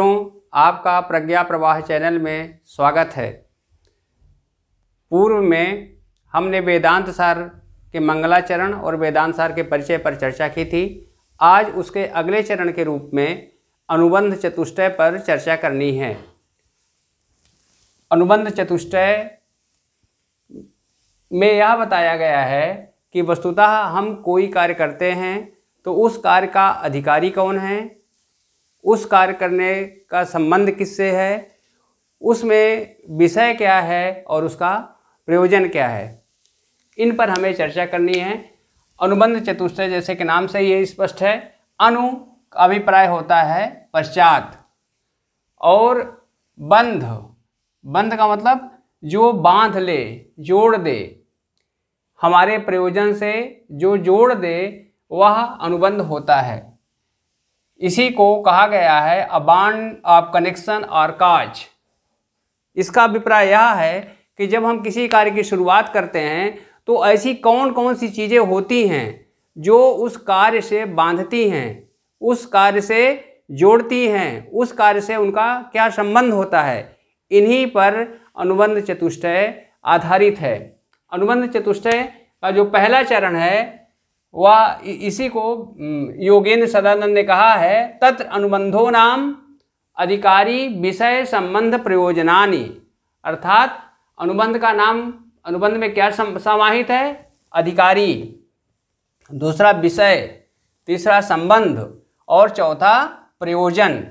आपका प्रज्ञा प्रवाह चैनल में स्वागत है पूर्व में हमने वेदांत सार के मंगलाचरण और वेदांत सार के परिचय पर चर्चा की थी आज उसके अगले चरण के रूप में अनुबंध चतुष्टय पर चर्चा करनी है अनुबंध चतुष्टय में यह बताया गया है कि वस्तुतः हम कोई कार्य करते हैं तो उस कार्य का अधिकारी कौन है उस कार्य करने का संबंध किससे है उसमें विषय क्या है और उसका प्रयोजन क्या है इन पर हमें चर्चा करनी है अनुबंध चतुष्ट जैसे कि नाम से ये स्पष्ट है अनु अभिप्राय होता है पश्चात और बंध बंध का मतलब जो बांध ले जोड़ दे हमारे प्रयोजन से जो जोड़ दे वह अनुबंध होता है इसी को कहा गया है अबांड ऑफ कनेक्शन और काज इसका अभिप्राय यह है कि जब हम किसी कार्य की शुरुआत करते हैं तो ऐसी कौन कौन सी चीज़ें होती हैं जो उस कार्य से बांधती हैं उस कार्य से जोड़ती हैं उस कार्य से उनका क्या संबंध होता है इन्हीं पर अनुबंध चतुष्टय आधारित है अनुबंध चतुष्टय का जो पहला चरण है व इसी को योगेंद्र सदानंद ने कहा है तत् अनुबंधो नाम अधिकारी विषय संबंध प्रयोजनानी अर्थात अनुबंध का नाम अनुबंध में क्या समाहित है अधिकारी दूसरा विषय तीसरा संबंध और चौथा प्रयोजन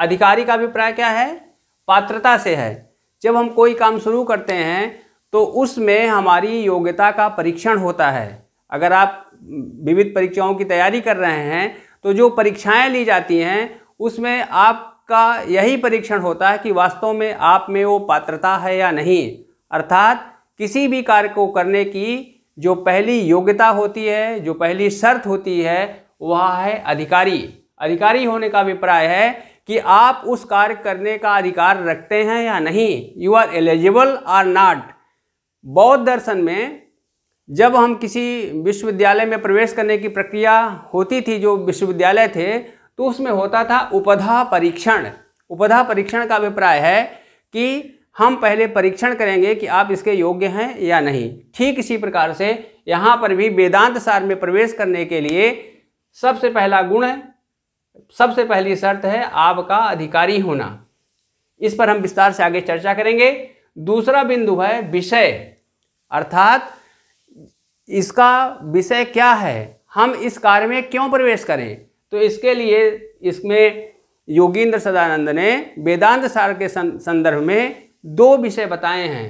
अधिकारी का अभिप्राय क्या है पात्रता से है जब हम कोई काम शुरू करते हैं तो उसमें हमारी योग्यता का परीक्षण होता है अगर आप विविध परीक्षाओं की तैयारी कर रहे हैं तो जो परीक्षाएं ली जाती हैं उसमें आपका यही परीक्षण होता है कि वास्तव में आप में वो पात्रता है या नहीं अर्थात किसी भी कार्य को करने की जो पहली योग्यता होती है जो पहली शर्त होती है वह है अधिकारी अधिकारी होने का अभिप्राय है कि आप उस कार्य करने का अधिकार रखते हैं या नहीं you are eligible or not बौद्ध दर्शन में जब हम किसी विश्वविद्यालय में प्रवेश करने की प्रक्रिया होती थी जो विश्वविद्यालय थे तो उसमें होता था उपधा परीक्षण उपधा परीक्षण का अभिप्राय है कि हम पहले परीक्षण करेंगे कि आप इसके योग्य हैं या नहीं ठीक इसी प्रकार से यहाँ पर भी वेदांत सार में प्रवेश करने के लिए सबसे पहला गुण है सबसे पहली शर्त है आपका अधिकारी होना इस पर हम विस्तार से आगे चर्चा करेंगे दूसरा बिंदु है विषय अर्थात इसका विषय क्या है हम इस कार्य में क्यों प्रवेश करें तो इसके लिए इसमें योगेंद्र सदानंद ने वेदांत सार के संदर्भ में दो विषय बताए हैं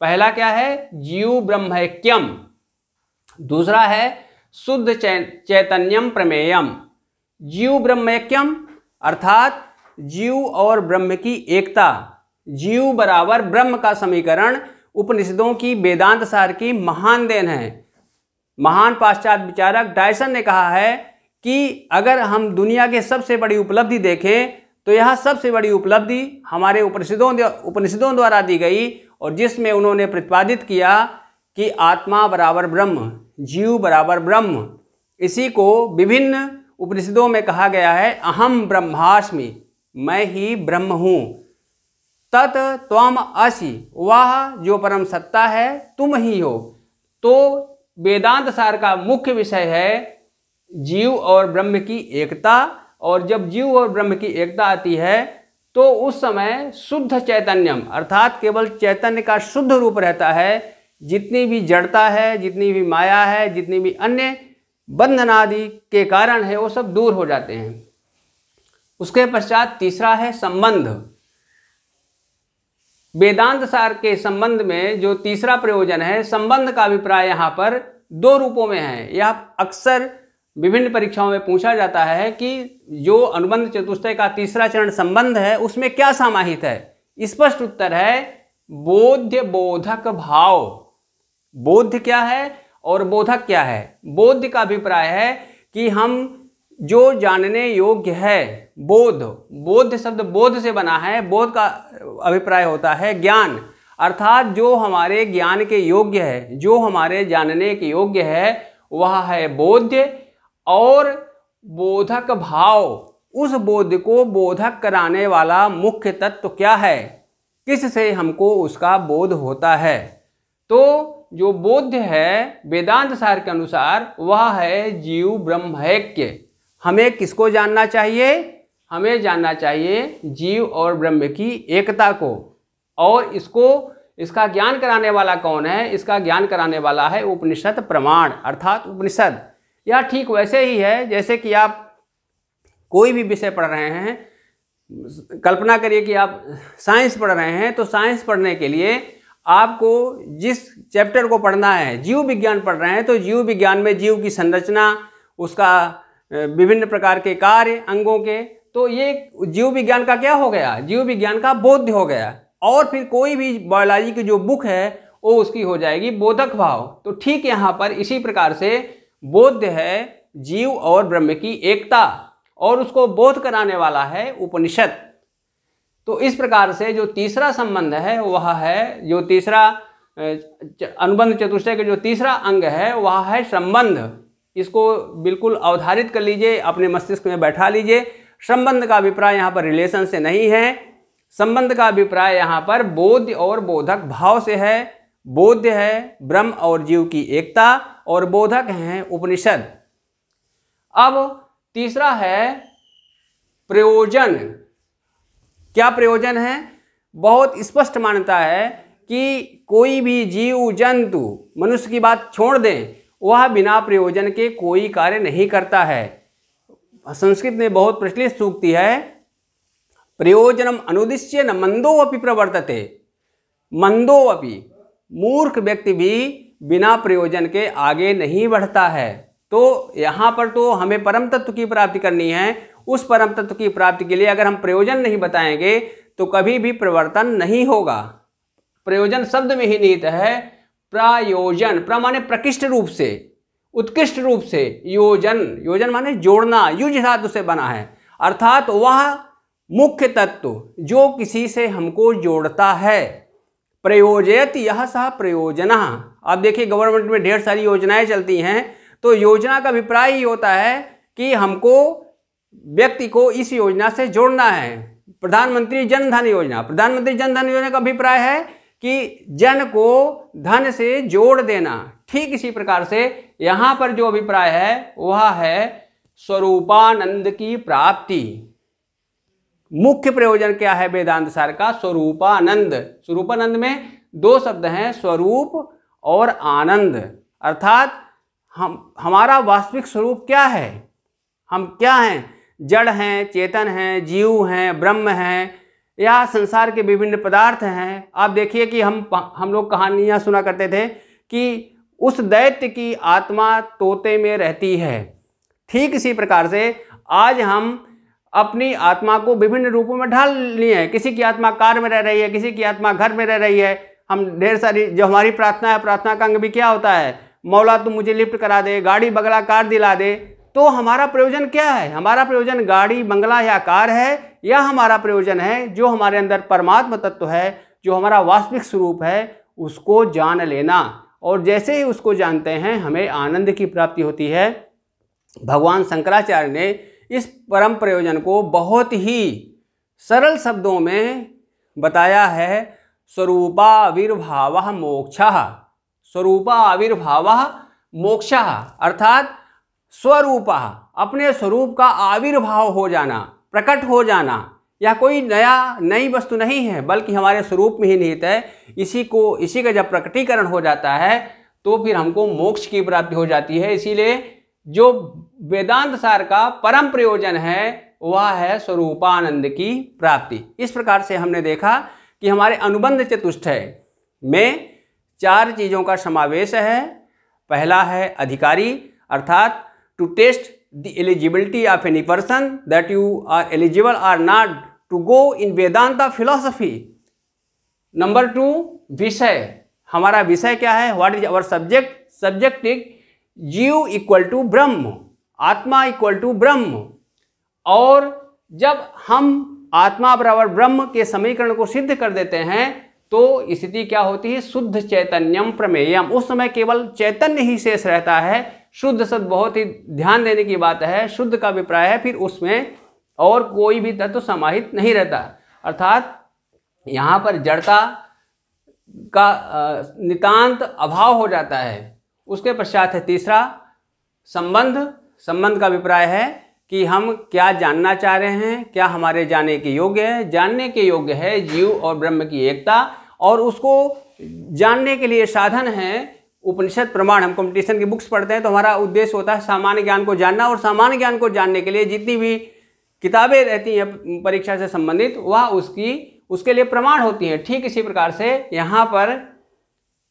पहला क्या है जीव ब्रह्मक्यम दूसरा है शुद्ध चैतन्यम प्रमेयम जीव ब्रह्मक्यम अर्थात जीव और ब्रह्म की एकता जीव बराबर ब्रह्म का समीकरण उपनिषदों की वेदांत सार की महान देन है महान पाश्चात्य विचारक डायसन ने कहा है कि अगर हम दुनिया के सबसे बड़ी उपलब्धि देखें तो यह सबसे बड़ी उपलब्धि हमारे उपनिषदों उपनिषदों द्वारा दी गई और जिसमें उन्होंने प्रतिपादित किया कि आत्मा बराबर ब्रह्म जीव बराबर ब्रह्म इसी को विभिन्न उपनिषदों में कहा गया है अहम ब्रह्मास्मि मैं ही ब्रह्म हूँ तत् त्वम असि वह जो परम सत्ता है तुम ही हो तो वेदांत सार का मुख्य विषय है जीव और ब्रह्म की एकता और जब जीव और ब्रह्म की एकता आती है तो उस समय शुद्ध चैतन्यम अर्थात केवल चैतन्य का शुद्ध रूप रहता है जितनी भी जड़ता है जितनी भी माया है जितनी भी अन्य बंधन आदि के कारण है वो सब दूर हो जाते हैं उसके पश्चात तीसरा है संबंध वेदांत सार के संबंध में जो तीसरा प्रयोजन है संबंध का अभिप्राय यहाँ पर दो रूपों में है यह अक्सर विभिन्न परीक्षाओं में पूछा जाता है कि जो अनुबंध चतुष्टय का तीसरा चरण संबंध है उसमें क्या समाहित है स्पष्ट उत्तर है बोध्य बोधक भाव बोध क्या है और बोधक क्या है बोध का अभिप्राय है कि हम जो जानने योग्य है बोध बोध शब्द बोध से बना है बोध का अभिप्राय होता है ज्ञान अर्थात जो हमारे ज्ञान के योग्य है जो हमारे जानने के योग्य है वह है बोध्य और बोधक भाव उस बोध को बोधक कराने वाला मुख्य तत्व क्या है किस से हमको उसका बोध होता है तो जो बोध है वेदांत सार के अनुसार वह है जीव ब्रह्मैक्य हमें किसको जानना चाहिए हमें जानना चाहिए जीव और ब्रह्म की एकता को और इसको इसका ज्ञान कराने वाला कौन है इसका ज्ञान कराने वाला है उपनिषद प्रमाण अर्थात उपनिषद यह ठीक वैसे ही है जैसे कि आप कोई भी विषय पढ़ रहे हैं कल्पना करिए कि आप साइंस पढ़ रहे हैं तो साइंस पढ़ने के लिए आपको जिस चैप्टर को पढ़ना है जीव विज्ञान पढ़ रहे हैं तो जीव विज्ञान में जीव की संरचना उसका विभिन्न प्रकार के कार्य अंगों के तो ये जीव विज्ञान का क्या हो गया जीव विज्ञान का बोध हो गया और फिर कोई भी बायोलॉजी की जो बुक है वो उसकी हो जाएगी बोधक भाव तो ठीक यहाँ पर इसी प्रकार से बोध है जीव और ब्रह्म की एकता और उसको बोध कराने वाला है उपनिषद तो इस प्रकार से जो तीसरा संबंध है वह है जो तीसरा अनुबंध चतुष्टय का जो तीसरा अंग है वह है संबंध इसको बिल्कुल अवधारित कर लीजिए अपने मस्तिष्क में बैठा लीजिए संबंध का अभिप्राय यहाँ पर रिलेशन से नहीं है संबंध का अभिप्राय यहाँ पर बोध और बोधक भाव से है बोध है ब्रह्म और जीव की एकता और बोधक हैं उपनिषद अब तीसरा है प्रयोजन क्या प्रयोजन है बहुत स्पष्ट मान्यता है कि कोई भी जीव जंतु मनुष्य की बात छोड़ दें वह बिना प्रयोजन के कोई कार्य नहीं करता है संस्कृत में बहुत प्रचलित सूक्ति है प्रयोजनम अनुदिश्य न मंदो अभी प्रवर्तते मंदो अभी मूर्ख व्यक्ति भी बिना प्रयोजन के आगे नहीं बढ़ता है तो यहाँ पर तो हमें परम तत्व की प्राप्ति करनी है उस परम तत्व की प्राप्ति के लिए अगर हम प्रयोजन नहीं बताएंगे तो कभी भी प्रवर्तन नहीं होगा प्रयोजन शब्द में ही निहित है प्रायोजन प्रमाणे प्रकृष्ट रूप से उत्कृष्ट रूप से योजन योजन माने जोड़ना युज धातु से बना है अर्थात वह मुख्य तत्व जो किसी से हमको जोड़ता है प्रयोजयत यह सह प्रयोजना आप देखिए गवर्नमेंट में ढेर सारी योजनाएं चलती हैं तो योजना का अभिप्राय ही होता है कि हमको व्यक्ति को इस योजना से जोड़ना है प्रधानमंत्री जनधन योजना प्रधानमंत्री जनधन योजना का अभिप्राय है कि जन को धन से जोड़ देना ठीक इसी प्रकार से यहाँ पर जो अभिप्राय है वह है स्वरूपानंद की प्राप्ति मुख्य प्रयोजन क्या है वेदांत सार का स्वरूपानंद स्वरूपानंद में दो शब्द हैं स्वरूप और आनंद अर्थात हम हमारा वास्तविक स्वरूप क्या है हम क्या हैं जड़ हैं चेतन हैं जीव हैं ब्रह्म हैं या संसार के विभिन्न पदार्थ हैं आप देखिए कि हम हम लोग कहानियाँ सुना करते थे कि उस दैत्य की आत्मा तोते में रहती है ठीक इसी प्रकार से आज हम अपनी आत्मा को विभिन्न रूपों में ढाल लिए हैं किसी की आत्मा कार में रह रही है किसी की आत्मा घर में रह रही है हम ढेर सारी जो हमारी प्रार्थना है प्रार्थना का अंग भी क्या होता है मौला तुम मुझे लिफ्ट करा दे गाड़ी बगला कार दिला दे तो हमारा प्रयोजन क्या है हमारा प्रयोजन गाड़ी बंगला या कार है या हमारा प्रयोजन है जो हमारे अंदर परमात्म तत्व है जो हमारा वास्तविक स्वरूप है उसको जान लेना और जैसे ही उसको जानते हैं हमें आनंद की प्राप्ति होती है भगवान शंकराचार्य ने इस परम प्रयोजन को बहुत ही सरल शब्दों में बताया है स्वरूपाविर्भाव मोक्ष स्वरूपाविर्भाव मोक्ष अर्थात स्वरूप अपने स्वरूप का आविर्भाव हो जाना प्रकट हो जाना यह कोई नया नई वस्तु नहीं है बल्कि हमारे स्वरूप में ही निहित है इसी को इसी का जब प्रकटीकरण हो जाता है तो फिर हमको मोक्ष की प्राप्ति हो जाती है इसीलिए जो वेदांत सार का परम प्रयोजन है वह है स्वरूपानंद की प्राप्ति इस प्रकार से हमने देखा कि हमारे अनुबंध चतुष्टय में चार चीज़ों का समावेश है पहला है अधिकारी अर्थात to test the eligibility of any person that you are eligible or not to go in of philosophy number two विषय हमारा विषय क्या है what is our subject subject is jiva equal to Brahma atma equal to ब्रह्म और जब हम आत्मा बराबर ब्रह्म के समीकरण को सिद्ध कर देते हैं तो स्थिति क्या होती है शुद्ध चैतन्यम प्रमेयम उस समय केवल चैतन्य ही शेष रहता है शुद्ध सद बहुत ही ध्यान देने की बात है शुद्ध का अभिप्राय है फिर उसमें और कोई भी तत्व समाहित नहीं रहता अर्थात यहाँ पर जड़ता का नितांत अभाव हो जाता है उसके पश्चात है तीसरा संबंध संबंध का अभिप्राय है कि हम क्या जानना चाह रहे हैं क्या हमारे जाने के योग्य है जानने के योग्य है जीव और ब्रह्म की एकता और उसको जानने के लिए साधन है उपनिषद प्रमाण हम कंपटीशन की बुक्स पढ़ते हैं तो हमारा उद्देश्य होता है सामान्य ज्ञान को जानना और सामान्य ज्ञान को जानने के लिए जितनी भी किताबें रहती हैं परीक्षा से संबंधित वह उसकी उसके लिए प्रमाण होती हैं ठीक इसी प्रकार से यहाँ पर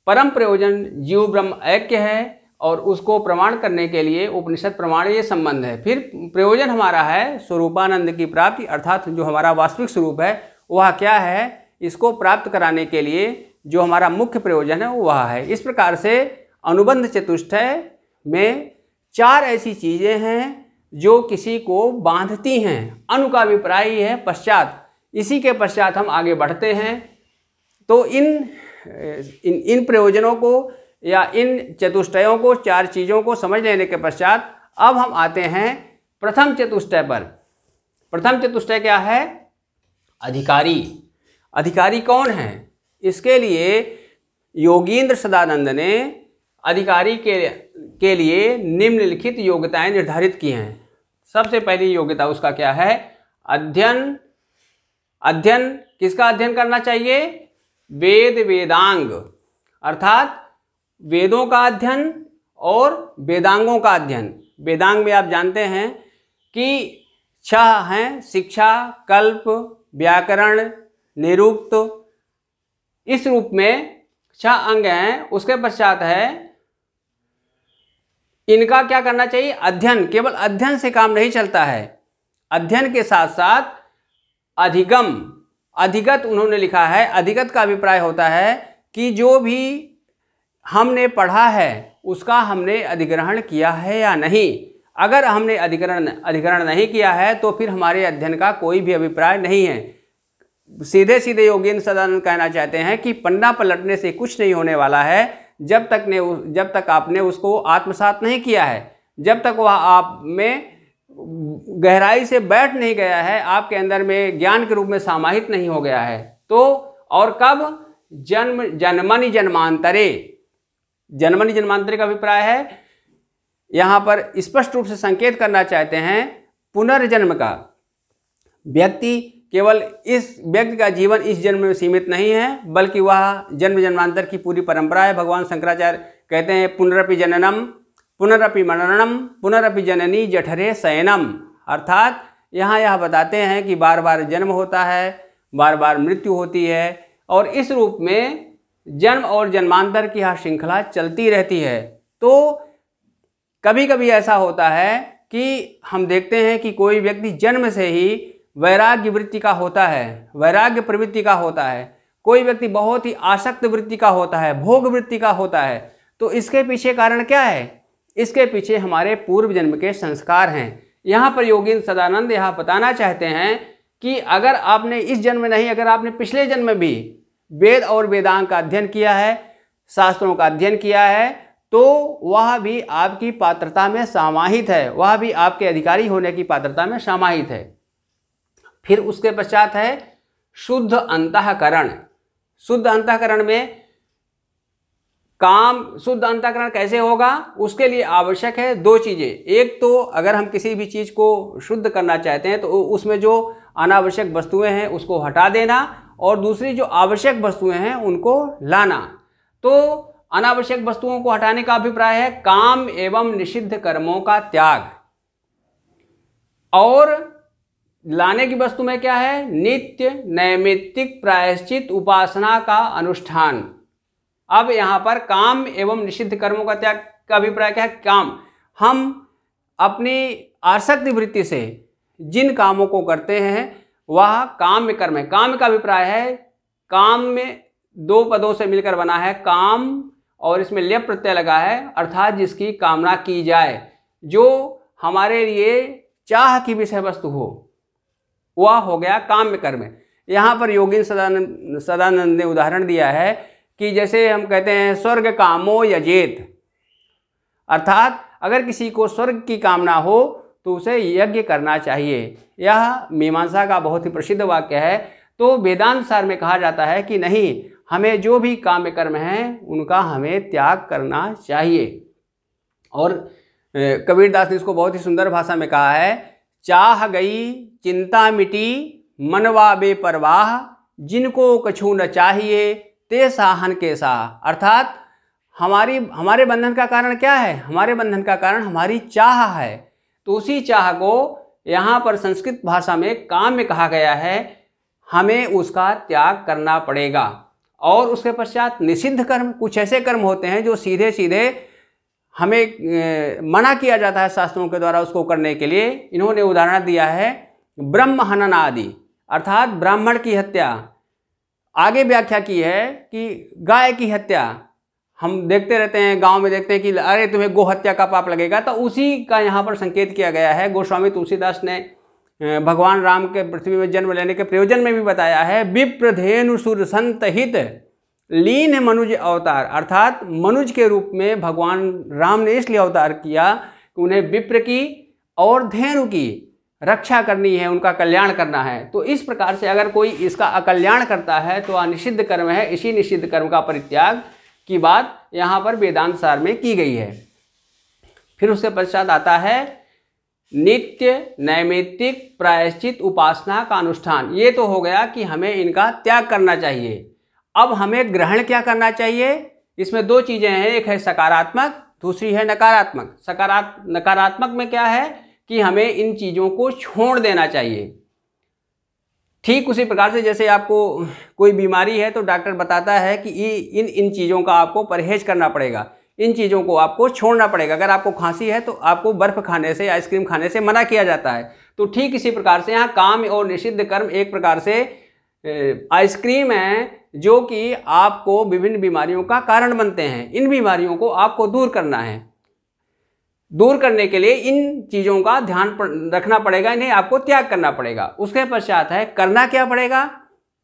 परम प्रयोजन जीव ब्रह्म ऐक्य है और उसको प्रमाण करने के लिए उपनिषद प्रमाण ये संबंध है फिर प्रयोजन हमारा है स्वरूपानंद की प्राप्ति अर्थात जो हमारा वास्तविक स्वरूप है वह क्या है इसको प्राप्त कराने के लिए जो हमारा मुख्य प्रयोजन है वह है इस प्रकार से अनुबंध चतुष्टय में चार ऐसी चीज़ें हैं जो किसी को बांधती हैं अनु का अभिप्राय है पश्चात इसी के पश्चात हम आगे बढ़ते हैं तो इन इन इन प्रयोजनों को या इन चतुष्टयों को चार चीज़ों को समझ लेने के पश्चात अब हम आते हैं प्रथम चतुष्टय पर प्रथम चतुष्टय क्या है अधिकारी अधिकारी कौन है इसके लिए योगींद्र सदानंद ने अधिकारी के के लिए निम्नलिखित योग्यताएं निर्धारित की हैं सबसे पहली योग्यता उसका क्या है अध्ययन अध्ययन किसका अध्ययन करना चाहिए वेद वेदांग अर्थात वेदों का अध्ययन और वेदांगों का अध्ययन वेदांग में आप जानते हैं कि छह हैं शिक्षा कल्प व्याकरण निरुक्त इस रूप में छह अंग हैं उसके पश्चात है इनका क्या करना चाहिए अध्ययन केवल अध्ययन से काम नहीं चलता है अध्ययन के साथ साथ अधिगम अधिगत उन्होंने लिखा है अधिगत का अभिप्राय होता है कि जो भी हमने पढ़ा है उसका हमने अधिग्रहण किया है या नहीं अगर हमने अधिग्रहण अधिग्रहण नहीं किया है तो फिर हमारे अध्ययन का कोई भी अभिप्राय नहीं है सीधे सीधे योगेंद्र सदानंद कहना चाहते हैं कि पन्ना पलटने से कुछ नहीं होने वाला है जब तक ने जब तक आपने उसको आत्मसात नहीं किया है जब तक वह आप में गहराई से बैठ नहीं गया है आपके अंदर में ज्ञान के रूप में समाहित नहीं हो गया है तो और कब जन्म जन्मनि जन्मांतरे जन्मनि जन्मांतरे का अभिप्राय है यहां पर स्पष्ट रूप से संकेत करना चाहते हैं पुनर्जन्म का व्यक्ति केवल इस व्यक्ति का जीवन इस जन्म में सीमित नहीं है बल्कि वह जन्म जन्मांतर की पूरी परंपरा है भगवान शंकराचार्य कहते हैं पुनरपि जननम पुनरपि मननम पुनरपि जननी जठरे शयनम अर्थात यहाँ यह बताते हैं कि बार बार जन्म होता है बार बार मृत्यु होती है और इस रूप में जन्म और जन्मांतर की यह श्रृंखला चलती रहती है तो कभी कभी ऐसा होता है कि हम देखते हैं कि कोई व्यक्ति जन्म से ही वैराग्य वृत्ति का होता है वैराग्य प्रवृत्ति का होता है कोई व्यक्ति बहुत ही आसक्त वृत्ति का होता है भोग वृत्ति का होता है तो इसके पीछे कारण क्या है इसके पीछे हमारे पूर्व जन्म के संस्कार हैं यहाँ पर योगिंद सदानंद यह बताना चाहते हैं कि अगर आपने इस जन्म में नहीं अगर आपने पिछले जन्म में भी वेद और वेदांग का अध्ययन किया है शास्त्रों का अध्ययन किया है तो वह भी आपकी पात्रता में समाहित है वह भी आपके अधिकारी होने की पात्रता में समाहित है फिर उसके पश्चात है शुद्ध अंतकरण शुद्ध अंतकरण में काम शुद्ध अंतकरण कैसे होगा उसके लिए आवश्यक है दो चीज़ें एक तो अगर हम किसी भी चीज़ को शुद्ध करना चाहते हैं तो उसमें जो अनावश्यक वस्तुएं हैं उसको हटा देना और दूसरी जो आवश्यक वस्तुएं हैं उनको लाना तो अनावश्यक वस्तुओं को हटाने का अभिप्राय है काम एवं निषिद्ध कर्मों का त्याग और लाने की वस्तु में क्या है नित्य नैमित्तिक प्रायश्चित उपासना का अनुष्ठान अब यहाँ पर काम एवं निषिद्ध कर्मों का त्याग का अभिप्राय क्या है काम हम अपनी आसक्ति वृत्ति से जिन कामों को करते हैं वह काम में कर्म है काम का अभिप्राय है काम में दो पदों से मिलकर बना है काम और इसमें लेप प्रत्यय लगा है अर्थात जिसकी कामना की जाए जो हमारे लिए चाह की विषय वस्तु हो वह हो गया काम में कर्म यहाँ पर योगिन सदानंद सदानंद ने उदाहरण दिया है कि जैसे हम कहते हैं स्वर्ग कामो यजेत अर्थात अगर किसी को स्वर्ग की कामना हो तो उसे यज्ञ करना चाहिए यह मीमांसा का बहुत ही प्रसिद्ध वाक्य है तो वेदानुसार में कहा जाता है कि नहीं हमें जो भी काम कर्म हैं उनका हमें त्याग करना चाहिए और कबीरदास ने इसको बहुत ही सुंदर भाषा में कहा है चाह गई चिंता मिटी मनवा बेपरवाह जिनको कछू न चाहिए ते साहन के साह अर्थात हमारी हमारे बंधन का कारण क्या है हमारे बंधन का कारण हमारी चाह है तो उसी चाह को यहाँ पर संस्कृत भाषा में काम में कहा गया है हमें उसका त्याग करना पड़ेगा और उसके पश्चात निषिद्ध कर्म कुछ ऐसे कर्म होते हैं जो सीधे सीधे हमें मना किया जाता है शास्त्रों के द्वारा उसको करने के लिए इन्होंने उदाहरण दिया है ब्रह्म हनन आदि अर्थात ब्राह्मण की हत्या आगे व्याख्या की है कि गाय की हत्या हम देखते रहते हैं गांव में देखते हैं कि अरे तुम्हें गो हत्या का पाप लगेगा तो उसी का यहाँ पर संकेत किया गया है गोस्वामी तुलसीदास ने भगवान राम के पृथ्वी में जन्म लेने के प्रयोजन में भी बताया है विप्रधेनु सुर हित लीन मनुज अवतार अर्थात मनुज के रूप में भगवान राम ने इसलिए अवतार किया कि उन्हें विप्र की और धेनु की रक्षा करनी है उनका कल्याण करना है तो इस प्रकार से अगर कोई इसका अकल्याण करता है तो अनिषिद्ध कर्म है इसी निषिद्ध कर्म का परित्याग की बात यहाँ पर वेदांत सार में की गई है फिर उसके पश्चात आता है नित्य नैमित्तिक प्रायश्चित उपासना का अनुष्ठान ये तो हो गया कि हमें इनका त्याग करना चाहिए अब हमें ग्रहण क्या करना चाहिए इसमें दो चीज़ें हैं एक है सकारात्मक दूसरी है नकारात्मक सकारात्मक नकारात्मक में क्या है कि हमें इन चीज़ों को छोड़ देना चाहिए ठीक उसी प्रकार से जैसे आपको कोई बीमारी है तो डॉक्टर बताता है कि इन इन चीज़ों का आपको परहेज करना पड़ेगा इन चीज़ों को आपको छोड़ना पड़ेगा अगर आपको खांसी है तो आपको बर्फ़ खाने से आइसक्रीम खाने से मना किया जाता है तो ठीक इसी प्रकार से यहाँ काम और निषिद्ध कर्म एक प्रकार से आइसक्रीम है जो कि आपको विभिन्न बीमारियों का कारण बनते हैं इन बीमारियों को आपको दूर करना है दूर करने के लिए इन चीज़ों का ध्यान रखना पड़ेगा इन्हें आपको त्याग करना पड़ेगा उसके पश्चात है करना क्या पड़ेगा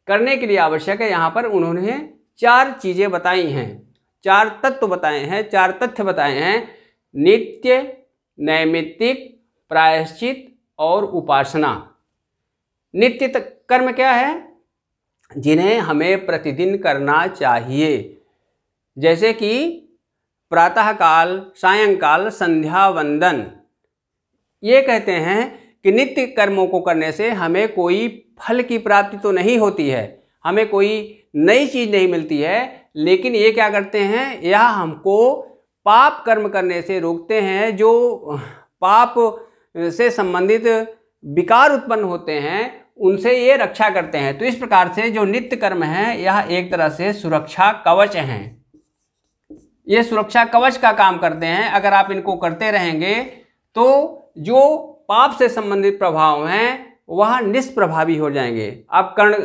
करने के लिए आवश्यक है यहाँ पर उन्होंने चार चीज़ें बताई हैं चार तत्व बताए हैं चार तथ्य बताए हैं नित्य नैमित्तिक प्रायश्चित और उपासना नित्य कर्म क्या है जिन्हें हमें प्रतिदिन करना चाहिए जैसे कि प्रातःकाल सायंकाल संध्या वंदन ये कहते हैं कि नित्य कर्मों को करने से हमें कोई फल की प्राप्ति तो नहीं होती है हमें कोई नई चीज़ नहीं मिलती है लेकिन ये क्या करते हैं यह हमको पाप कर्म करने से रोकते हैं जो पाप से संबंधित विकार उत्पन्न होते हैं उनसे ये रक्षा करते हैं तो इस प्रकार से जो नित्य कर्म हैं यह एक तरह से सुरक्षा कवच हैं ये सुरक्षा कवच का काम करते हैं अगर आप इनको करते रहेंगे तो जो पाप से संबंधित प्रभाव हैं वह निष्प्रभावी हो जाएंगे आप कर्ण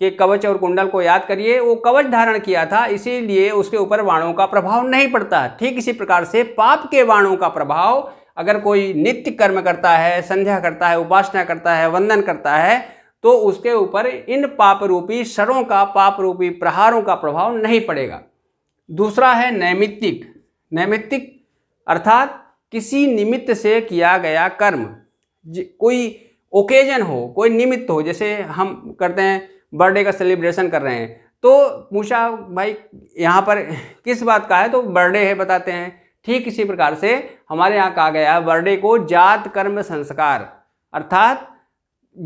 के कवच और कुंडल को याद करिए वो कवच धारण किया था इसीलिए उसके ऊपर वाणों का प्रभाव नहीं पड़ता ठीक इसी प्रकार से पाप के वाणों का प्रभाव अगर कोई नित्य कर्म करता है संध्या करता है उपासना करता है वंदन करता है तो उसके ऊपर इन पाप रूपी शरों का पाप रूपी प्रहारों का प्रभाव नहीं पड़ेगा दूसरा है नैमित्तिक नैमित्तिक अर्थात किसी निमित्त से किया गया कर्म कोई ओकेजन हो कोई निमित्त हो जैसे हम करते हैं बर्थडे का सेलिब्रेशन कर रहे हैं तो पूछा भाई यहाँ पर किस बात का है तो बर्थडे है बताते हैं ठीक इसी प्रकार से हमारे यहाँ कहा गया है बर्थडे को जात कर्म संस्कार अर्थात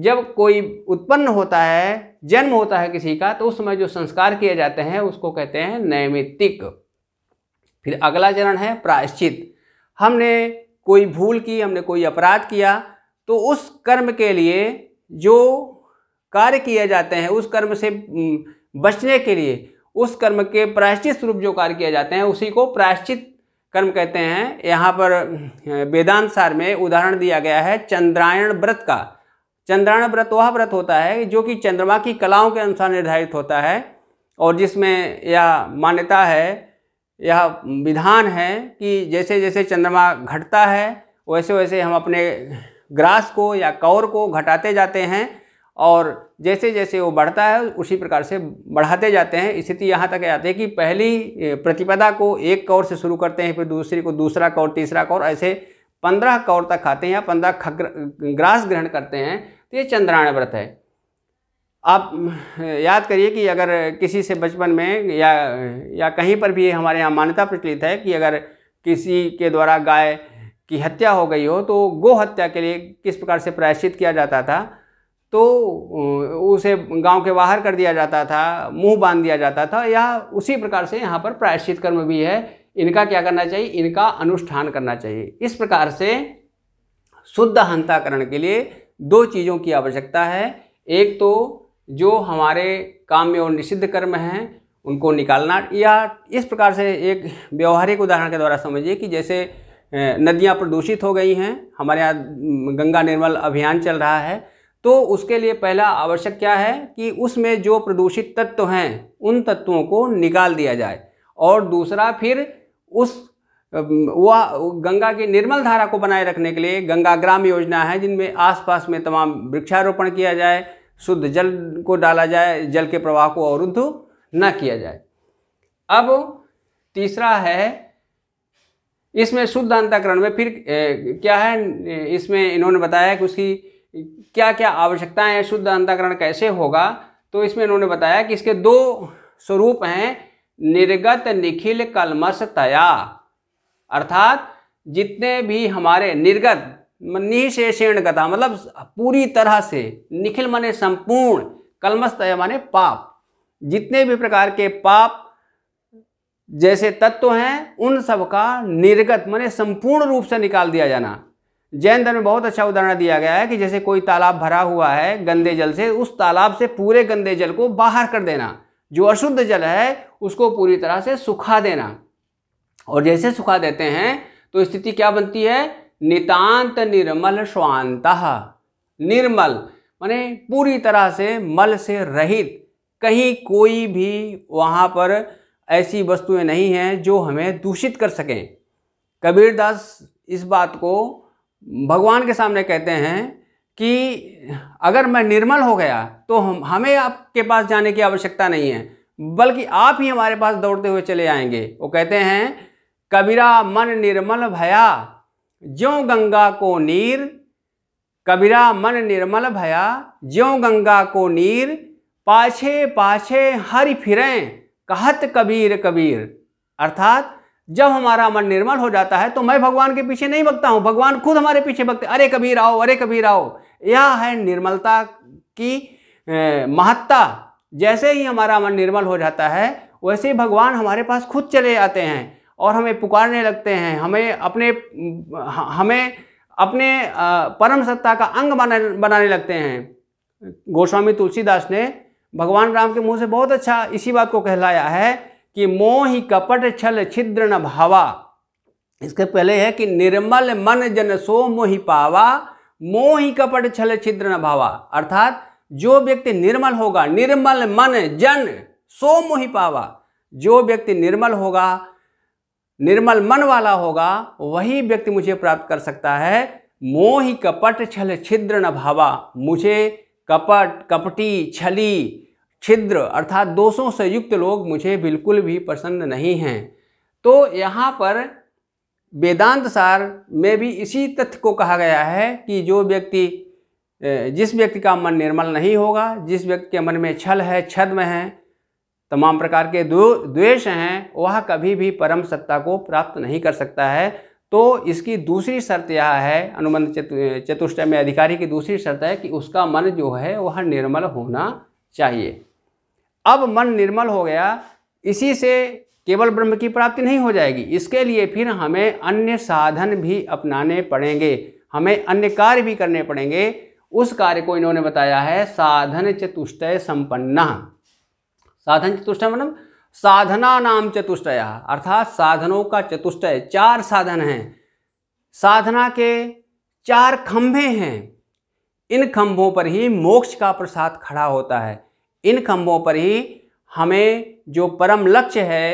जब कोई उत्पन्न होता है जन्म होता है किसी का तो उस समय जो संस्कार किए जाते हैं उसको कहते हैं नैमित्तिक फिर अगला चरण है प्रायश्चित हमने कोई भूल की हमने कोई अपराध किया तो उस कर्म के लिए जो कार्य किए जाते हैं उस कर्म से बचने के लिए उस कर्म के प्रायश्चित स्वरूप जो कार्य किए जाते हैं उसी को प्रायश्चित कर्म कहते हैं यहाँ पर वेदांत सार में उदाहरण दिया गया है चंद्रायण व्रत का चंद्रायण व्रत वह व्रत होता है जो कि चंद्रमा की कलाओं के अनुसार निर्धारित होता है और जिसमें यह मान्यता है यह विधान है कि जैसे जैसे चंद्रमा घटता है वैसे वैसे हम अपने ग्रास को या कौर को घटाते जाते हैं और जैसे जैसे वो बढ़ता है उसी प्रकार से बढ़ाते जाते हैं स्थिति यहाँ तक आती है कि पहली प्रतिपदा को एक कौर से शुरू करते हैं फिर दूसरी को दूसरा कौर तीसरा कौर ऐसे पंद्रह कौरता खाते हैं या पंद्रह खग्र ग्रास ग्रहण करते हैं तो ये चंद्रायण व्रत है आप याद करिए कि अगर किसी से बचपन में या या कहीं पर भी हमारे यहाँ मान्यता प्रचलित है कि अगर किसी के द्वारा गाय की हत्या हो गई हो तो गो हत्या के लिए किस प्रकार से प्रायश्चित किया जाता था तो उसे गांव के बाहर कर दिया जाता था मुंह बांध दिया जाता था या उसी प्रकार से यहाँ पर प्रायश्चित कर्म भी है इनका क्या करना चाहिए इनका अनुष्ठान करना चाहिए इस प्रकार से शुद्ध हंताकरण के लिए दो चीज़ों की आवश्यकता है एक तो जो हमारे काम में और निषिद्ध कर्म हैं उनको निकालना या इस प्रकार से एक व्यवहारिक उदाहरण के द्वारा समझिए कि जैसे नदियाँ प्रदूषित हो गई हैं हमारे यहाँ गंगा निर्मल अभियान चल रहा है तो उसके लिए पहला आवश्यक क्या है कि उसमें जो प्रदूषित तत्व हैं उन तत्वों को निकाल दिया जाए और दूसरा फिर उस वह गंगा की निर्मल धारा को बनाए रखने के लिए गंगा ग्राम योजना है जिनमें आसपास में तमाम वृक्षारोपण किया जाए शुद्ध जल को डाला जाए जल के प्रवाह को अवरुद्ध न किया जाए अब तीसरा है इसमें शुद्ध अंतकरण में फिर ए, क्या है इसमें इन्होंने बताया कि उसकी क्या क्या आवश्यकताएं हैं शुद्ध अंतकरण कैसे होगा तो इसमें इन्होंने बताया कि इसके दो स्वरूप हैं निर्गत निखिल कलमश तया अर्थात जितने भी हमारे निर्गत निशेषण गता मतलब पूरी तरह से निखिल माने संपूर्ण कलमश तया माने पाप जितने भी प्रकार के पाप जैसे तत्व हैं उन सब का निर्गत माने संपूर्ण रूप से निकाल दिया जाना जैन धर्म में बहुत अच्छा उदाहरण दिया गया है कि जैसे कोई तालाब भरा हुआ है गंदे जल से उस तालाब से पूरे गंदे जल को बाहर कर देना जो अशुद्ध जल है उसको पूरी तरह से सुखा देना और जैसे सुखा देते हैं तो स्थिति क्या बनती है नितांत निर्मल श्वांत निर्मल माने पूरी तरह से मल से रहित कहीं कोई भी वहाँ पर ऐसी वस्तुएं नहीं हैं जो हमें दूषित कर सकें कबीरदास इस बात को भगवान के सामने कहते हैं कि अगर मैं निर्मल हो गया तो हम हमें आपके पास जाने की आवश्यकता नहीं है बल्कि आप ही हमारे पास दौड़ते हुए चले आएंगे वो कहते हैं कबीरा मन निर्मल भया ज्यो गंगा को नीर कबीरा मन निर्मल भया ज्यो गंगा को नीर पाछे पाछे हरि फिरें कहत कबीर कबीर अर्थात जब हमारा मन निर्मल हो जाता है तो मैं भगवान के पीछे नहीं भगता हूँ भगवान खुद हमारे पीछे भगते अरे कबीर आओ अरे कबीर आओ यह है निर्मलता की महत्ता जैसे ही हमारा मन निर्मल हो जाता है वैसे ही भगवान हमारे पास खुद चले आते हैं और हमें पुकारने लगते हैं हमें अपने हमें अपने परम सत्ता का अंग बना बनाने लगते हैं गोस्वामी तुलसीदास ने भगवान राम के मुंह से बहुत अच्छा इसी बात को कहलाया है कि मोह ही कपट छल छिद्र न भावा इसके पहले है कि निर्मल मन जन सो मोहि पावा मोह ही कपट छल छिद्र न भावा अर्थात जो व्यक्ति निर्मल होगा निर्मल मन जन सो मोहि पावा जो व्यक्ति निर्मल होगा निर्मल मन वाला होगा वही व्यक्ति मुझे प्राप्त कर सकता है मोहि कपट छल छिद्र न भावा मुझे कपट कपटी छली छिद्र अर्थात दोषों से युक्त लोग मुझे बिल्कुल भी पसंद नहीं हैं तो यहाँ पर वेदांत सार में भी इसी तथ्य को कहा गया है कि जो व्यक्ति जिस व्यक्ति का मन निर्मल नहीं होगा जिस व्यक्ति के मन में छल है छद्म है तमाम प्रकार के द्वेष हैं वह कभी भी परम सत्ता को प्राप्त नहीं कर सकता है तो इसकी दूसरी शर्त यह है अनुबंध चतुष्टय में अधिकारी की दूसरी शर्त है कि उसका मन जो है वह निर्मल होना चाहिए अब मन निर्मल हो गया इसी से केवल ब्रह्म की प्राप्ति नहीं हो जाएगी इसके लिए फिर हमें अन्य साधन भी अपनाने पड़ेंगे हमें अन्य कार्य भी करने पड़ेंगे उस कार्य को इन्होंने बताया है साधन चतुष्टय संपन्ना साधन चतुष्टय मतलब साधना नाम चतुष्टय अर्थात साधनों का चतुष्टय चार साधन हैं साधना के चार खंभे हैं इन खंभों पर ही मोक्ष का प्रसाद खड़ा होता है इन खंभों पर ही हमें जो परम लक्ष्य है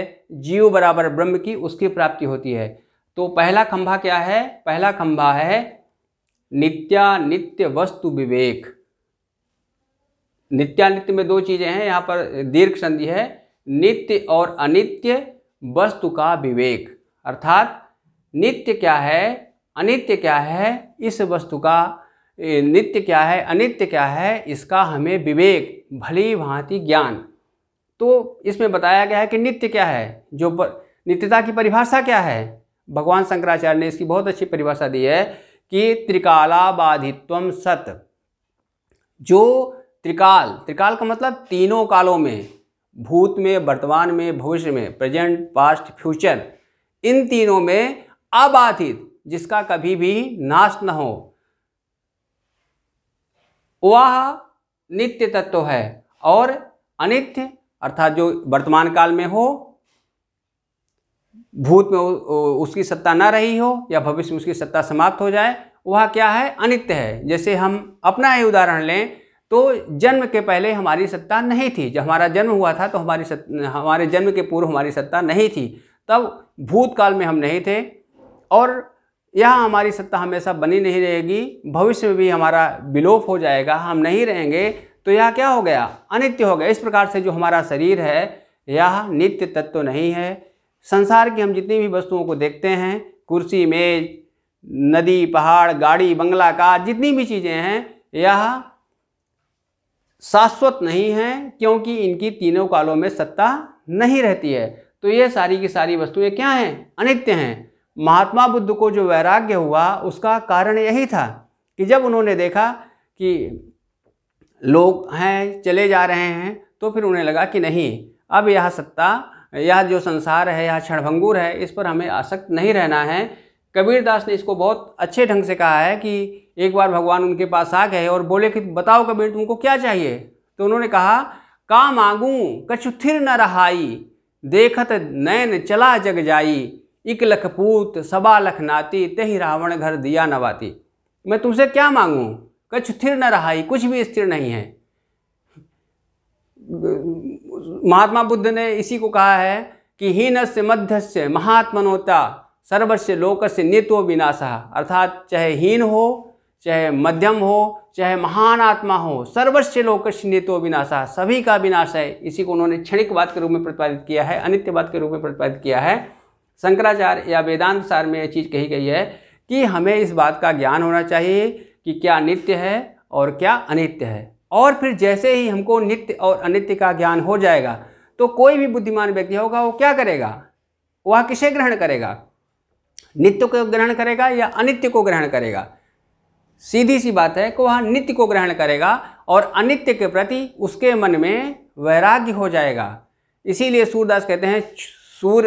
जीव बराबर ब्रह्म की उसकी प्राप्ति होती है तो पहला खंभा क्या है पहला खंभा है नित्यानित्य वस्तु विवेक नित्यानित्य में दो चीज़ें हैं यहाँ पर दीर्घ संधि है नित्य और अनित्य वस्तु का विवेक अर्थात नित्य क्या है अनित्य क्या है इस वस्तु का नित्य क्या है अनित्य क्या है इसका हमें विवेक भली भांति ज्ञान तो इसमें बताया गया है कि नित्य क्या है जो नित्यता की परिभाषा क्या है भगवान शंकराचार्य ने इसकी बहुत अच्छी परिभाषा दी है कि बाधित्व सत जो त्रिकाल त्रिकाल का मतलब तीनों कालों में भूत में वर्तमान में भविष्य में प्रेजेंट पास्ट फ्यूचर इन तीनों में अबाधित जिसका कभी भी नाश न हो वह नित्य तत्व है और अनित्य अर्थात जो वर्तमान काल में हो भूत में उसकी सत्ता ना रही हो या भविष्य में उसकी सत्ता समाप्त हो जाए वह क्या है अनित्य है जैसे हम अपना ही उदाहरण लें तो जन्म के पहले हमारी सत्ता नहीं थी जब हमारा जन्म हुआ था तो हमारी सत, हमारे जन्म के पूर्व हमारी सत्ता नहीं थी तब भूतकाल में हम नहीं थे और यह हमारी सत्ता हमेशा बनी नहीं रहेगी भविष्य में भी हमारा विलोप हो जाएगा हम नहीं रहेंगे तो यह क्या हो गया अनित्य हो गया इस प्रकार से जो हमारा शरीर है यह नित्य तत्व नहीं है संसार की हम जितनी भी वस्तुओं को देखते हैं कुर्सी मेज नदी पहाड़ गाड़ी बंगला कार जितनी भी चीज़ें हैं यह शाश्वत नहीं है क्योंकि इनकी तीनों कालों में सत्ता नहीं रहती है तो ये सारी की सारी वस्तुएं क्या हैं अनित्य हैं महात्मा बुद्ध को जो वैराग्य हुआ उसका कारण यही था कि जब उन्होंने देखा कि लोग हैं चले जा रहे हैं तो फिर उन्हें लगा कि नहीं अब यह सत्ता यह जो संसार है यह क्षणभंगुर है इस पर हमें आसक्त नहीं रहना है कबीर दास ने इसको बहुत अच्छे ढंग से कहा है कि एक बार भगवान उनके पास आ गए और बोले कि बताओ कबीर तुमको क्या चाहिए तो उन्होंने कहा का मांगू कछु थिर न रहाई देखत नैन चला जग जाई इक लखपूत सबा लखनाती तेह रावण घर दिया नवाती मैं तुमसे क्या मांगूँ कछ थिर न रहाई कुछ भी स्थिर नहीं है महात्मा बुद्ध ने इसी को कहा है कि हीन से मध्य से महात्मनोता सर्वस्य लोक से नित्व विनाश अर्थात चाहे हीन हो चाहे मध्यम हो चाहे महान आत्मा हो सर्वस्य लोकस्य नित्व विनाश सभी का विनाश है इसी को उन्होंने क्षणिकवाद के रूप में प्रतिपादित किया है अनित्यवाद के रूप में प्रतिपादित किया है शंकराचार्य या वेदांत सार में यह चीज़ कही गई है कि हमें इस बात का ज्ञान होना चाहिए कि क्या नित्य है और क्या अनित्य है और फिर जैसे ही हमको नित्य और अनित्य का ज्ञान हो जाएगा तो कोई भी बुद्धिमान व्यक्ति होगा वो क्या करेगा वह किसे ग्रहण करेगा नित्य को ग्रहण करेगा या अनित्य को ग्रहण करेगा सीधी सी बात है कि वह नित्य को ग्रहण करेगा और अनित्य के प्रति उसके मन में वैराग्य हो जाएगा इसीलिए सूरदास कहते हैं सूर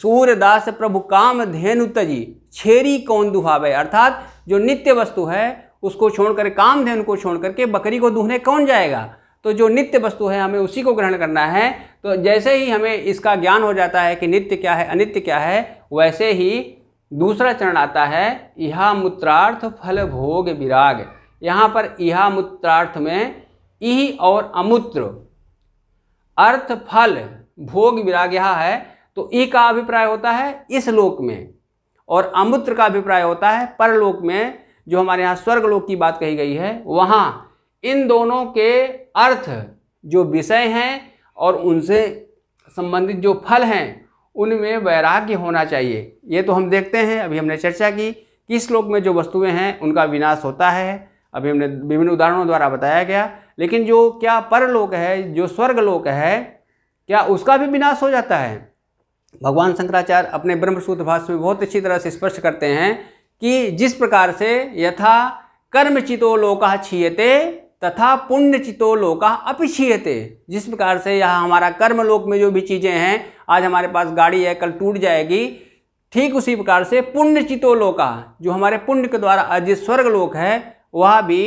सूरदास प्रभु काम धेनुत जी छेरी कौन दुहावे अर्थात जो नित्य वस्तु है उसको छोड़ कर कामधेनु को छोड़ करके बकरी को दूहने कौन जाएगा तो जो नित्य वस्तु है हमें उसी को ग्रहण करना है तो जैसे ही हमें इसका ज्ञान हो जाता है कि नित्य क्या है अनित्य क्या है वैसे ही दूसरा चरण आता है यह मूत्रार्थ फल भोग विराग यहाँ पर यह मूत्रार्थ में इह और अमूत्र अर्थ फल भोग विराग यह है तो ई का अभिप्राय होता है इस लोक में और अमूत्र का अभिप्राय होता है परलोक में जो हमारे यहाँ स्वर्गलोक की बात कही गई है वहाँ इन दोनों के अर्थ जो विषय हैं और उनसे संबंधित जो फल हैं उनमें वैराग्य होना चाहिए ये तो हम देखते हैं अभी हमने चर्चा की किस लोक में जो वस्तुएं हैं उनका विनाश होता है अभी हमने विभिन्न उदाहरणों द्वारा बताया गया लेकिन जो क्या परलोक है जो स्वर्गलोक है क्या उसका भी विनाश हो जाता है भगवान शंकराचार्य अपने ब्रह्मसूत्र भाष्य में बहुत अच्छी तरह से स्पष्ट करते हैं कि जिस प्रकार से यथा कर्मचितो लोका छीयते तथा पुण्यचितो लोका अपक्षीयते जिस प्रकार से यह हमारा कर्म लोक में जो भी चीज़ें हैं आज हमारे पास गाड़ी है कल टूट जाएगी ठीक उसी प्रकार से पुण्यचितो लोका जो हमारे पुण्य के द्वारा जिस स्वर्ग लोक है वह भी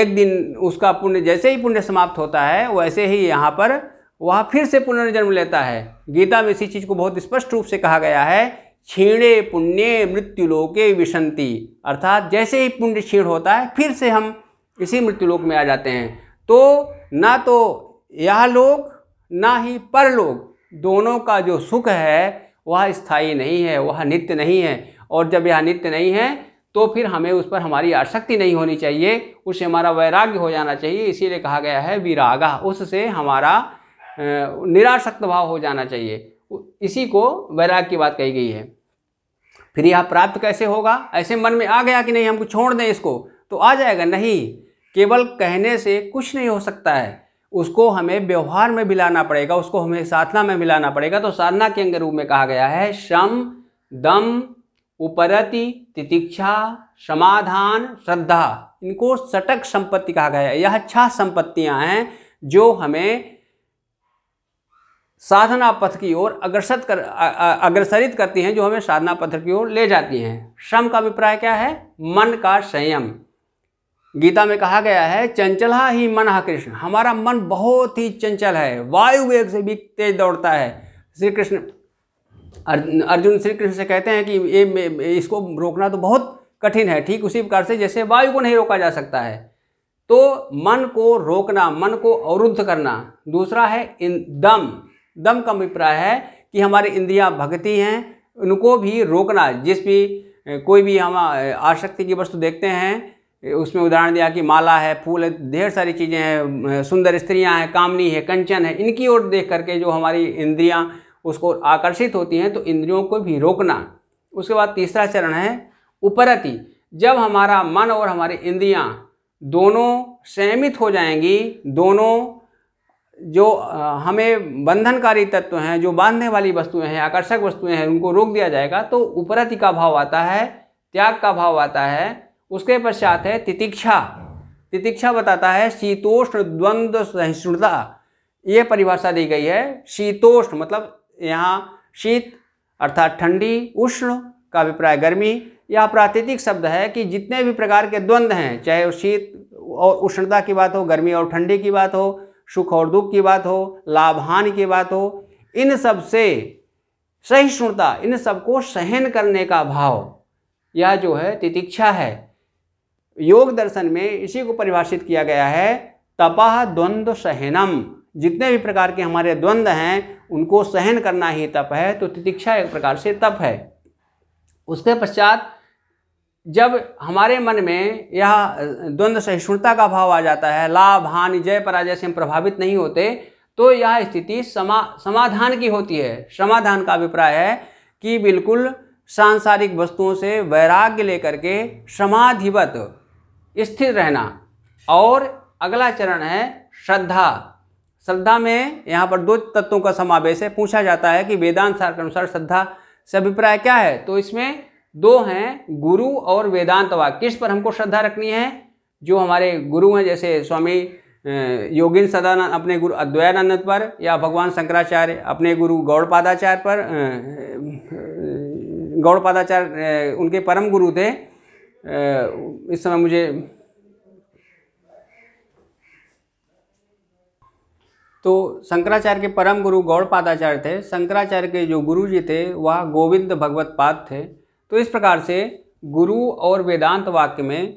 एक दिन उसका पुण्य जैसे ही पुण्य समाप्त होता है वैसे ही यहाँ पर वह फिर से पुनर्जन्म लेता है गीता में इसी चीज़ को बहुत स्पष्ट रूप से कहा गया है छीणे पुण्य लोके विशंति अर्थात जैसे ही पुण्य छीण होता है फिर से हम इसी मृत्युलोक में आ जाते हैं तो ना तो यह लोक ना ही परलोक दोनों का जो सुख है वह स्थायी नहीं है वह नित्य नहीं है और जब यह नित्य नहीं है तो फिर हमें उस पर हमारी आसक्ति नहीं होनी चाहिए उससे हमारा वैराग्य हो जाना चाहिए इसीलिए कहा गया है विरागा उससे हमारा निराशक्त भाव हो जाना चाहिए इसी को वैराग की बात कही गई है फिर यह प्राप्त कैसे होगा ऐसे मन में आ गया कि नहीं हमको छोड़ दें इसको तो आ जाएगा नहीं केवल कहने से कुछ नहीं हो सकता है उसको हमें व्यवहार में मिलाना पड़ेगा उसको हमें साधना में मिलाना पड़ेगा तो साधना के अंग रूप में कहा गया है शम दम उपरति तितिक्षा समाधान श्रद्धा इनको सटक संपत्ति कहा गया है यह छह संपत्तियां हैं जो हमें साधना पथ की ओर अग्रसत कर अग्रसरित करती हैं जो हमें साधना पथ की ओर ले जाती हैं श्रम का अभिप्राय क्या है मन का संयम गीता में कहा गया है चंचला ही मन हा कृष्ण हमारा मन बहुत ही चंचल है वायु वेग से भी तेज दौड़ता है श्री कृष्ण अर्जुन श्री कृष्ण से कहते हैं कि ये इसको रोकना तो बहुत कठिन है ठीक उसी प्रकार से जैसे वायु को नहीं रोका जा सकता है तो मन को रोकना मन को अवरुद्ध करना दूसरा है इन दम दम का अभिप्राय है कि हमारे इंद्रिया भक्ति हैं उनको भी रोकना जिस भी कोई भी हम आसक्ति की वस्तु देखते हैं उसमें उदाहरण दिया कि माला है फूल है ढेर सारी चीज़ें हैं सुंदर स्त्रियां हैं कामनी है कंचन है इनकी ओर देख करके जो हमारी इंद्रियां उसको आकर्षित होती हैं तो इंद्रियों को भी रोकना उसके बाद तीसरा चरण है उपरति जब हमारा मन और हमारी इंद्रियां दोनों सहमित हो जाएंगी दोनों जो हमें बंधनकारी तत्व हैं जो बांधने वाली वस्तुएं हैं आकर्षक वस्तुएं हैं उनको रोक दिया जाएगा तो उपरति का भाव आता है त्याग का भाव आता है उसके पश्चात है तितिक्षा तितिक्षा बताता है शीतोष्ण द्वंद्व सहिष्णुता ये परिभाषा दी गई है शीतोष्ण मतलब यहाँ शीत अर्थात ठंडी उष्ण का अभिप्राय गर्मी यह प्राकृतिक शब्द है कि जितने भी प्रकार के द्वंद्व हैं चाहे शीत और उष्णता की बात हो गर्मी और ठंडी की बात हो सुख और दुख की बात हो लाभ हानि की बात हो इन सब से सहिष्णुता इन सबको सहन करने का भाव यह जो है तितिक्षा है योग दर्शन में इसी को परिभाषित किया गया है तपाह द्वंद्व सहनम जितने भी प्रकार के हमारे द्वंद्व हैं उनको सहन करना ही तप है तो तितिक्षा एक प्रकार से तप है उसके पश्चात जब हमारे मन में यह द्वंद्व सहिष्णुता का भाव आ जाता है लाभ हानि जय पराजय से हम प्रभावित नहीं होते तो यह स्थिति समा समाधान की होती है समाधान का अभिप्राय है कि बिल्कुल सांसारिक वस्तुओं से वैराग्य लेकर के समाधिवत स्थिर रहना और अगला चरण है श्रद्धा श्रद्धा में यहाँ पर दो तत्वों का समावेश है पूछा जाता है कि वेदांत सार के अनुसार श्रद्धा से अभिप्राय क्या है तो इसमें दो हैं गुरु और वेदांतवाद किस पर हमको श्रद्धा रखनी है जो हमारे गुरु हैं जैसे स्वामी योगिन सदानंद अपने गुरु अद्वैयानंद पर या भगवान शंकराचार्य अपने गुरु गौड़पादाचार्य पर गौड़पादाचार्य उनके परम गुरु थे इस समय मुझे तो शंकराचार्य के परम गुरु गौड़पादाचार्य थे शंकराचार्य के जो गुरु जी थे वह गोविंद भगवत पाद थे तो इस प्रकार से गुरु और वेदांत वाक्य में